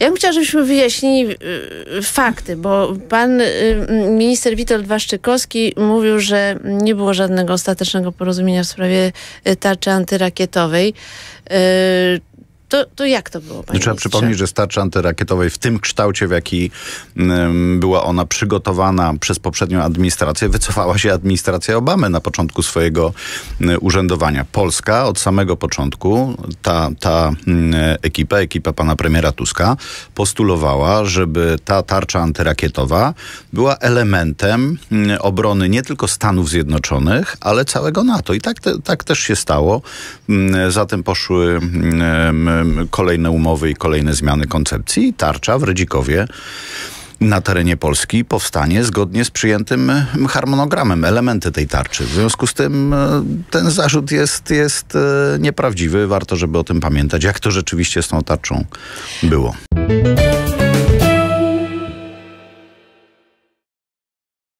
Ja bym chciała, żebyśmy wyjaśnili y, fakty, bo pan y, minister Witold Waszczykowski mówił, że nie było żadnego ostatecznego porozumienia w sprawie tarczy antyrakietowej. Y, to, to jak to było? Panie Trzeba przypomnieć, że z tarczy antyrakietowej w tym kształcie, w jaki była ona przygotowana przez poprzednią administrację, wycofała się administracja Obamy na początku swojego um, urzędowania. Polska od samego początku, ta, ta ekipa, ekipa pana premiera Tuska, postulowała, żeby ta tarcza antyrakietowa była elementem obrony nie tylko Stanów Zjednoczonych, ale całego NATO. I tak, te, tak też się stało. Zatem poszły kolejne umowy i kolejne zmiany koncepcji. Tarcza w Rydzikowie na terenie Polski powstanie zgodnie z przyjętym harmonogramem, elementy tej tarczy. W związku z tym ten zarzut jest, jest e, nieprawdziwy. Warto, żeby o tym pamiętać, jak to rzeczywiście z tą tarczą było.